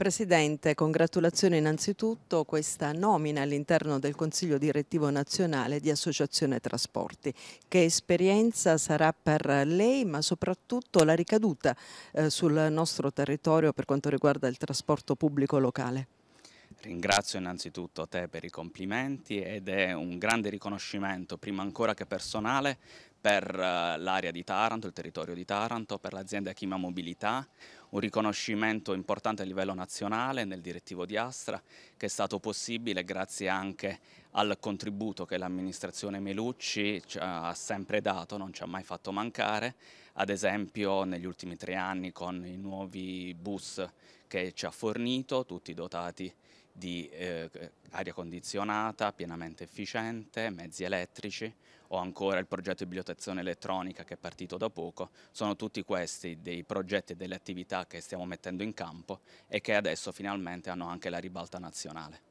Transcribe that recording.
Presidente, congratulazioni innanzitutto questa nomina all'interno del Consiglio Direttivo Nazionale di Associazione Trasporti. Che esperienza sarà per lei, ma soprattutto la ricaduta eh, sul nostro territorio per quanto riguarda il trasporto pubblico locale? Ringrazio innanzitutto te per i complimenti ed è un grande riconoscimento, prima ancora che personale, per eh, l'area di Taranto, il territorio di Taranto, per l'azienda Chima Mobilità, un riconoscimento importante a livello nazionale nel direttivo di Astra che è stato possibile grazie anche al contributo che l'amministrazione Melucci ha sempre dato, non ci ha mai fatto mancare, ad esempio negli ultimi tre anni con i nuovi bus che ci ha fornito, tutti dotati di eh, aria condizionata, pienamente efficiente, mezzi elettrici o ancora il progetto di biblioteca protezione elettronica che è partito da poco, sono tutti questi dei progetti e delle attività che stiamo mettendo in campo e che adesso finalmente hanno anche la ribalta nazionale.